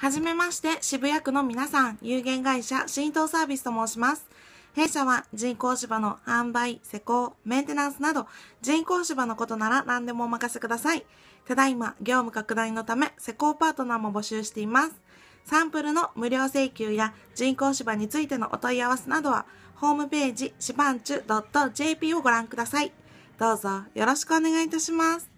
はじめまして、渋谷区の皆さん、有限会社浸透サービスと申します。弊社は人工芝の販売、施工、メンテナンスなど人工芝のことなら何でもお任せください。ただいま業務拡大のため施工パートナーも募集しています。サンプルの無料請求や人工芝についてのお問い合わせなどはホームページシバンチュ .jp をご覧ください。どうぞよろしくお願いいたします。